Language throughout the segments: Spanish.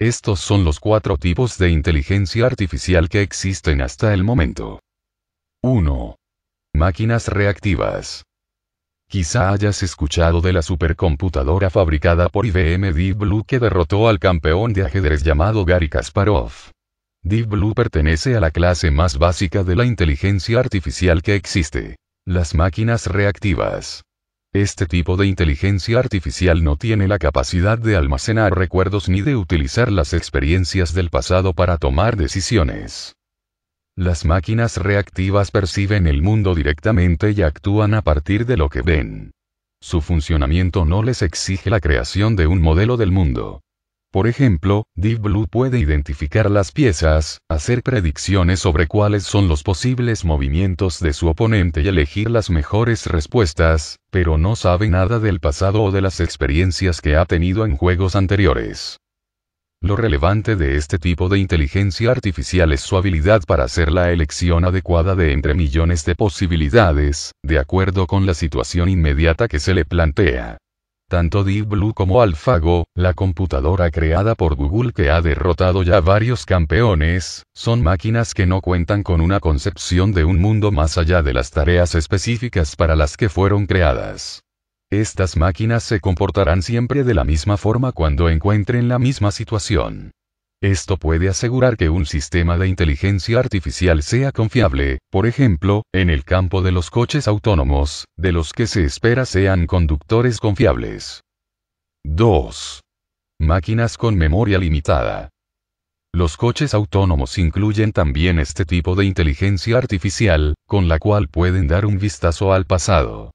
Estos son los cuatro tipos de inteligencia artificial que existen hasta el momento. 1. Máquinas reactivas. Quizá hayas escuchado de la supercomputadora fabricada por IBM Deep Blue que derrotó al campeón de ajedrez llamado Gary Kasparov. Deep Blue pertenece a la clase más básica de la inteligencia artificial que existe. Las máquinas reactivas. Este tipo de inteligencia artificial no tiene la capacidad de almacenar recuerdos ni de utilizar las experiencias del pasado para tomar decisiones. Las máquinas reactivas perciben el mundo directamente y actúan a partir de lo que ven. Su funcionamiento no les exige la creación de un modelo del mundo. Por ejemplo, Deep Blue puede identificar las piezas, hacer predicciones sobre cuáles son los posibles movimientos de su oponente y elegir las mejores respuestas, pero no sabe nada del pasado o de las experiencias que ha tenido en juegos anteriores. Lo relevante de este tipo de inteligencia artificial es su habilidad para hacer la elección adecuada de entre millones de posibilidades, de acuerdo con la situación inmediata que se le plantea. Tanto Deep Blue como AlphaGo, la computadora creada por Google que ha derrotado ya varios campeones, son máquinas que no cuentan con una concepción de un mundo más allá de las tareas específicas para las que fueron creadas. Estas máquinas se comportarán siempre de la misma forma cuando encuentren la misma situación. Esto puede asegurar que un sistema de inteligencia artificial sea confiable, por ejemplo, en el campo de los coches autónomos, de los que se espera sean conductores confiables. 2. Máquinas con memoria limitada. Los coches autónomos incluyen también este tipo de inteligencia artificial, con la cual pueden dar un vistazo al pasado.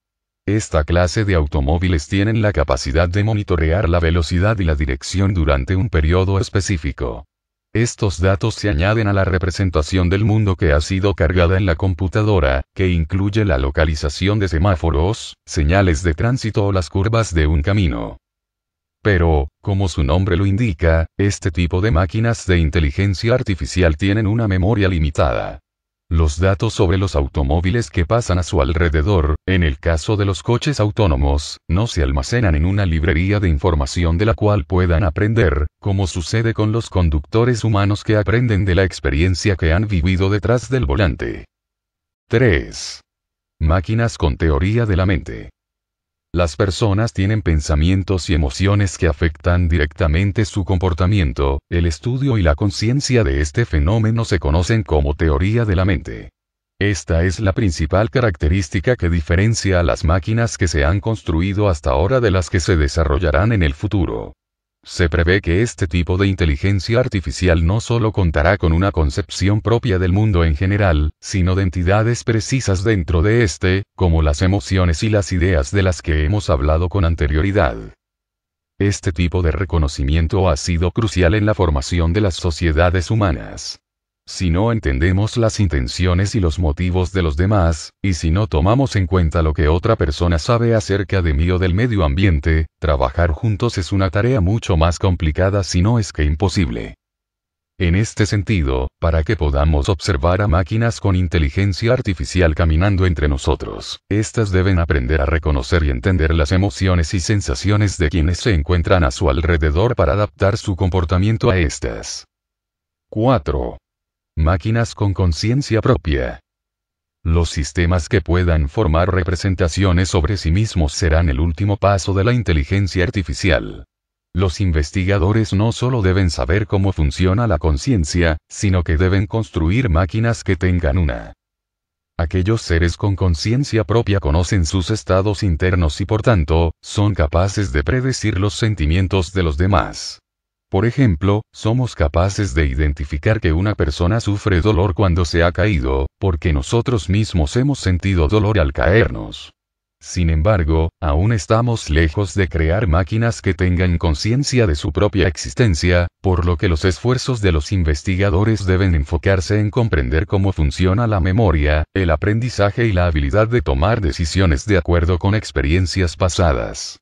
Esta clase de automóviles tienen la capacidad de monitorear la velocidad y la dirección durante un periodo específico. Estos datos se añaden a la representación del mundo que ha sido cargada en la computadora, que incluye la localización de semáforos, señales de tránsito o las curvas de un camino. Pero, como su nombre lo indica, este tipo de máquinas de inteligencia artificial tienen una memoria limitada los datos sobre los automóviles que pasan a su alrededor, en el caso de los coches autónomos, no se almacenan en una librería de información de la cual puedan aprender, como sucede con los conductores humanos que aprenden de la experiencia que han vivido detrás del volante. 3. Máquinas con teoría de la mente. Las personas tienen pensamientos y emociones que afectan directamente su comportamiento, el estudio y la conciencia de este fenómeno se conocen como teoría de la mente. Esta es la principal característica que diferencia a las máquinas que se han construido hasta ahora de las que se desarrollarán en el futuro. Se prevé que este tipo de inteligencia artificial no solo contará con una concepción propia del mundo en general, sino de entidades precisas dentro de este, como las emociones y las ideas de las que hemos hablado con anterioridad. Este tipo de reconocimiento ha sido crucial en la formación de las sociedades humanas. Si no entendemos las intenciones y los motivos de los demás, y si no tomamos en cuenta lo que otra persona sabe acerca de mí o del medio ambiente, trabajar juntos es una tarea mucho más complicada si no es que imposible. En este sentido, para que podamos observar a máquinas con inteligencia artificial caminando entre nosotros, éstas deben aprender a reconocer y entender las emociones y sensaciones de quienes se encuentran a su alrededor para adaptar su comportamiento a estas. 4. Máquinas con conciencia propia. Los sistemas que puedan formar representaciones sobre sí mismos serán el último paso de la inteligencia artificial. Los investigadores no solo deben saber cómo funciona la conciencia, sino que deben construir máquinas que tengan una. Aquellos seres con conciencia propia conocen sus estados internos y por tanto, son capaces de predecir los sentimientos de los demás. Por ejemplo, somos capaces de identificar que una persona sufre dolor cuando se ha caído, porque nosotros mismos hemos sentido dolor al caernos. Sin embargo, aún estamos lejos de crear máquinas que tengan conciencia de su propia existencia, por lo que los esfuerzos de los investigadores deben enfocarse en comprender cómo funciona la memoria, el aprendizaje y la habilidad de tomar decisiones de acuerdo con experiencias pasadas.